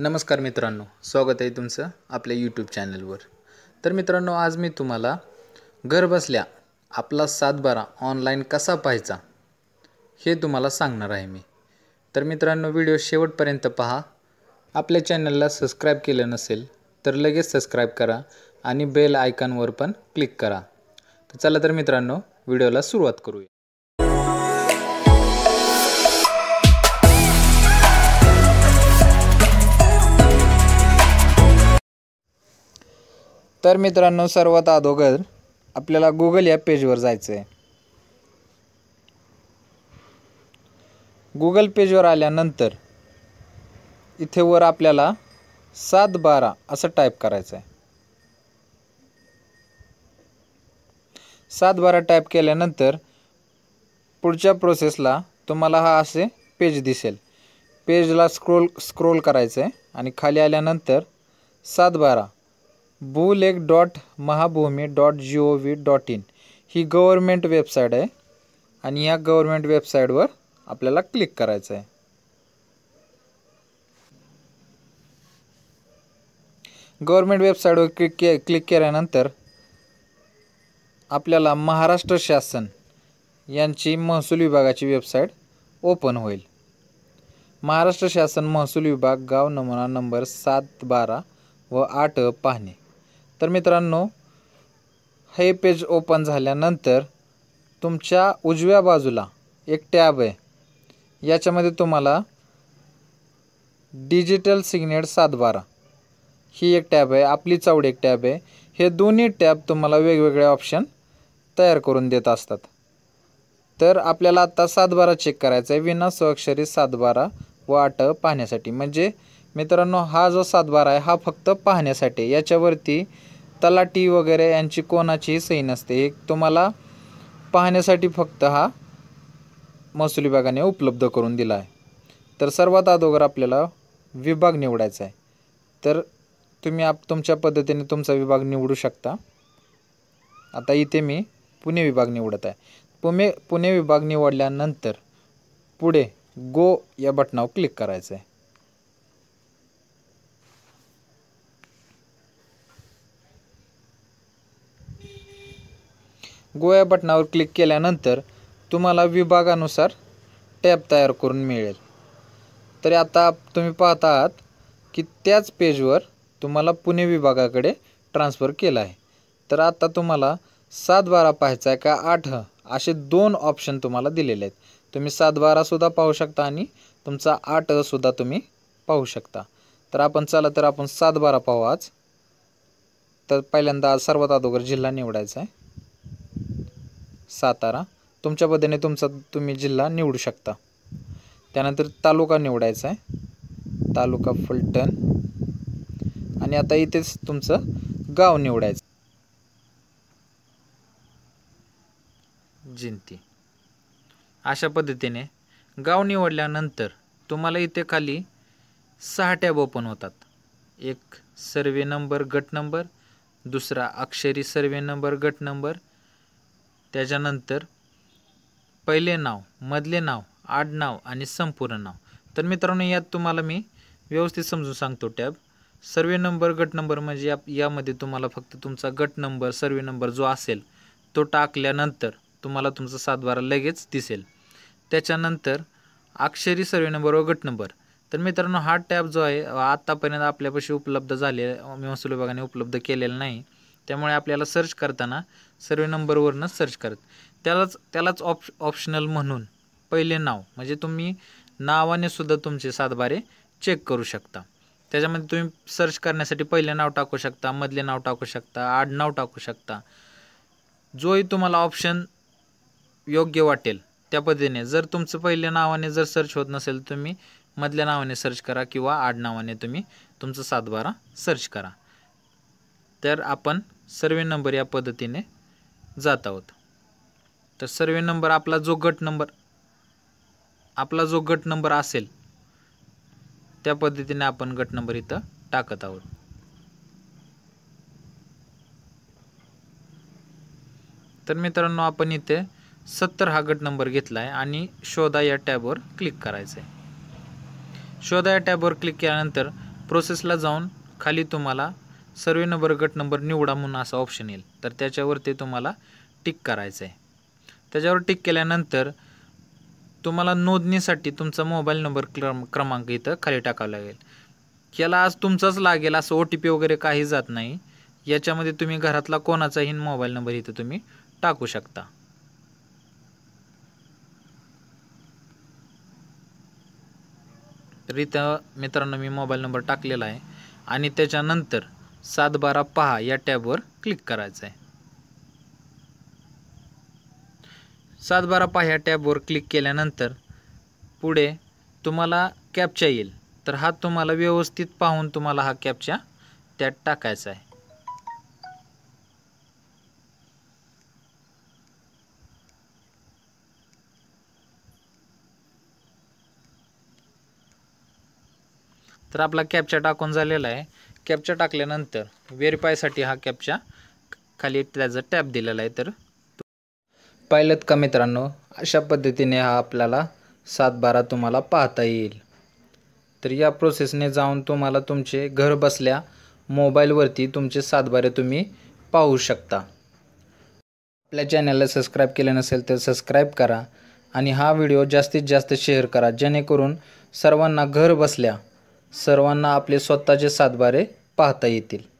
नमस्कार मित्रांनो स्वागत आहे तुमचं आपल्या यूट्यूब चॅनलवर तर मित्रांनो आज मी तुम्हाला घरबसल्या आपला सातबारा ऑनलाईन कसा पाहायचा हे तुम्हाला सांगणार आहे मी तर मित्रांनो व्हिडिओ शेवटपर्यंत पहा आपल्या चॅनलला सबस्क्राईब केलं नसेल तर लगेच सबस्क्राईब करा आणि बेल आयकॉनवर पण क्लिक करा तर चला तर मित्रांनो व्हिडिओला सुरुवात करूया तर मित्रांनो सर्वात अगोदर आपल्याला गुगल या पेजवर जायचं आहे गुगल पेजवर आल्यानंतर इथे वर आपल्याला सात बारा असं टाईप करायचं आहे सात बारा टाईप केल्यानंतर पुढच्या प्रोसेसला तुम्हाला हा असे पेज दिसेल पेजला स्क्रोल स्क्रोल करायचं आहे आणि खाली आल्यानंतर सात बारा Bhulekh dot Mahabhumi dot G O V dot in ही गव्हर्मेंट वेबसाईट आहे आणि या गव्हर्मेंट वेबसाईटवर आपल्याला क्लिक करायचं आहे गव्हर्मेंट वेबसाईटवर क्लिक के क्लिक केल्यानंतर आपल्याला महाराष्ट्र शासन यांची महसूल विभागाची वेबसाईट ओपन होईल महाराष्ट्र शासन महसूल विभाग गाव नमुना नंबर सात बारा व आठ पाहणे तर मित्रांनो हे पेज ओपन झाल्यानंतर तुमच्या उजव्या बाजूला एक टॅब आहे याच्यामध्ये तुम्हाला डिजिटल सिग्नेट सातबारा ही एक टॅब आहे आपली चौड एक टॅब आहे हे दोन्ही टॅब तुम्हाला वेगवेगळे ऑप्शन तयार करून देत असतात तर आपल्याला आत्ता सातबारा चेक करायचं आहे विना स्वाक्षरी सातबारा व आट पाहण्यासाठी म्हणजे मित्रांनो हा जो सातबारा आहे हा फक्त पाहण्यासाठी याच्यावरती तलाटी वगैरे यांची कोणाचीही सही नसते एक तुम्हाला पाहण्यासाठी फक्त हा महसूल विभागाने उपलब्ध करून दिला आहे तर सर्वात अगोदर आपल्याला विभाग निवडायचा आहे तर तुम्ही आप तुमच्या पद्धतीने तुमचा विभाग निवडू शकता आता इथे मी पुणे विभाग निवडत आहे पुणे पुणे विभाग निवडल्यानंतर पुढे गो या बटनावर क्लिक करायचं आहे गोया बटणावर क्लिक केल्यानंतर तुम्हाला विभागानुसार टॅब तयार करून मिळेल तरी आता तुम्ही पाहत आहात की त्याच पेजवर तुम्हाला पुणे विभागाकडे ट्रान्सफर केला आहे तर आता तुम्हाला सात बारा पाहायचा आहे का आठ असे दोन ऑप्शन तुम्हाला दिलेले आहेत तुम्ही सात बारासुद्धा पाहू शकता आणि तुमचा आठसुद्धा तुम्ही पाहू शकता तर आपण चला तर आपण सात बारा पाहू आज तर पहिल्यांदा सर्वात अगोदर जिल्हा निवडायचा आहे सातारा तुमच्या पद्धतीने तुमचा तुम्ही जिल्हा निवडू शकता त्यानंतर तालुका निवडायचा आहे तालुका फुलटण आणि आता इथेच तुमचं गाव निवडायचं जिंती अशा पद्धतीने गाव निवडल्यानंतर तुम्हाला इथे खाली सहा टॅब ओपन होतात एक सर्वे नंबर गट नंबर दुसरा अक्षरी सर्वे नंबर गट नंबर त्याच्यानंतर पहिले नाव मधले नाव आडनाव आणि संपूर्ण नाव तर मित्रांनो यात तुम्हाला मी व्यवस्थित समजून सांगतो टॅब सर्वे नंबर गट नंबर म्हणजे या यामध्ये तुम्हाला फक्त तुमचा गट नंबर सर्वे नंबर जो असेल तो टाकल्यानंतर तुम्हाला तुमचा सातबारा लगेच दिसेल त्याच्यानंतर अक्षरी सर्वे नंबर व गट नंबर तर मित्रांनो हा टॅब जो आहे आत्तापर्यंत आपल्यापाशी उपलब्ध झाले महसूल विभागाने उपलब्ध केलेला नाही त्यामुळे आपल्याला सर्च करताना सर्वे नंबरवरूनच सर्च करत त्यालाच त्यालाच ऑप ऑप्शनल म्हणून पहिले नाव म्हणजे तुम्ही नावाने सुद्धा तुमचे सातबारे चेक करू शकता त्याच्यामध्ये तुम्ही सर्च करण्यासाठी पहिले नाव टाकू शकता मधले नाव टाकू शकता आडनाव टाकू शकता जोही तुम्हाला ऑप्शन योग्य वाटेल त्या पद्धतीने जर तुमचं पहिले नावाने जर सर्च होत नसेल तुम्ही मधल्या नावाने सर्च करा किंवा आडनावाने तुम्ही तुमचं सातबारा सर्च करा तर आपण सर्वे नंबर या पद्धतीने जात आहोत तर सर्वे नंबर आपला जो गट नंबर आपला जो गट नंबर असेल त्या पद्धतीने आपण गट नंबर इथं टाकत आहोत तर मित्रांनो आपण इथे सत्तर हा गट नंबर घेतला आहे आणि शोधा या टॅबवर क्लिक करायचं आहे शोधा या टॅबवर क्लिक केल्यानंतर प्रोसेसला जाऊन खाली तुम्हाला सर्वे नंबर गट नंबर निवडा म्हणून असा ऑप्शन येईल तर त्याच्यावरती तुम्हाला टिक करायचं आहे त्याच्यावर टिक केल्यानंतर तुम्हाला नोंदणीसाठी तुमचा मोबाईल नंबर क्रम क्रमांक इथं खाली टाकावा लागेल याला आज तुमचाच लागेल असं ओ टी पी वगैरे काही जात नाही याच्यामध्ये तुम्ही घरातला कोणाचाही मोबाईल नंबर इथं तुम्ही टाकू शकता तर इथं मित्रांनो मी मोबाईल नंबर टाकलेला आहे आणि त्याच्यानंतर सात बारा पहा या टॅबवर क्लिक करायचं आहे सात बारा पहा या टॅबवर क्लिक केल्यानंतर पुढे तुम्हाला कॅपच्या येईल तर हा तुम्हाला व्यवस्थित पाहून तुम्हाला हा कॅपच्या त्यात टाकायचा आहे तर आपला कॅपचा टाकून झालेला आहे कॅप्चा टाकल्यानंतर व्हेरीफायसाठी हा कॅप्चा खाली त्याचा टॅप दिलेला आहे तर पाहिलं का मित्रांनो अशा पद्धतीने हा आपल्याला सात बारा तुम्हाला पाहता येईल तर या प्रोसेसने जाऊन तुम्हाला तुमचे घर बसल्या मोबाईलवरती तुमचे सातबारे तुम्ही पाहू शकता आपल्या चॅनलला सबस्क्राईब केले नसेल तर सबस्क्राईब करा आणि हा व्हिडिओ जास्तीत जास्त शेअर करा जेणेकरून सर्वांना घर बसल्या सर्वांना आपले स्वतःचे सातबारे पाहता येतील